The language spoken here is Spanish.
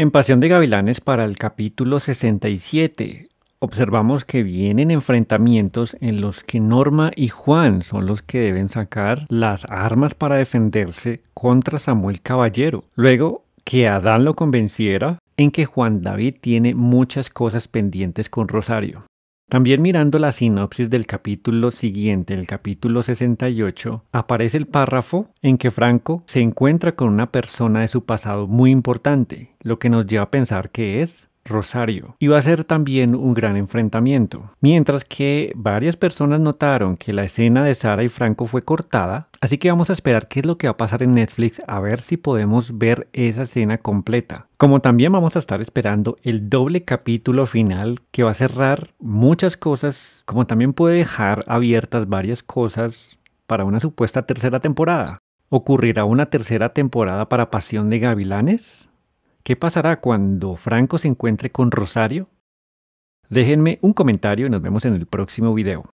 En Pasión de Gavilanes para el capítulo 67 observamos que vienen enfrentamientos en los que Norma y Juan son los que deben sacar las armas para defenderse contra Samuel Caballero. Luego que Adán lo convenciera en que Juan David tiene muchas cosas pendientes con Rosario. También mirando la sinopsis del capítulo siguiente, el capítulo 68, aparece el párrafo en que Franco se encuentra con una persona de su pasado muy importante, lo que nos lleva a pensar que es Rosario. y va a ser también un gran enfrentamiento. Mientras que varias personas notaron que la escena de Sara y Franco fue cortada, así que vamos a esperar qué es lo que va a pasar en Netflix a ver si podemos ver esa escena completa. Como también vamos a estar esperando el doble capítulo final que va a cerrar muchas cosas, como también puede dejar abiertas varias cosas para una supuesta tercera temporada. ¿Ocurrirá una tercera temporada para Pasión de Gavilanes? ¿Qué pasará cuando Franco se encuentre con Rosario? Déjenme un comentario y nos vemos en el próximo video.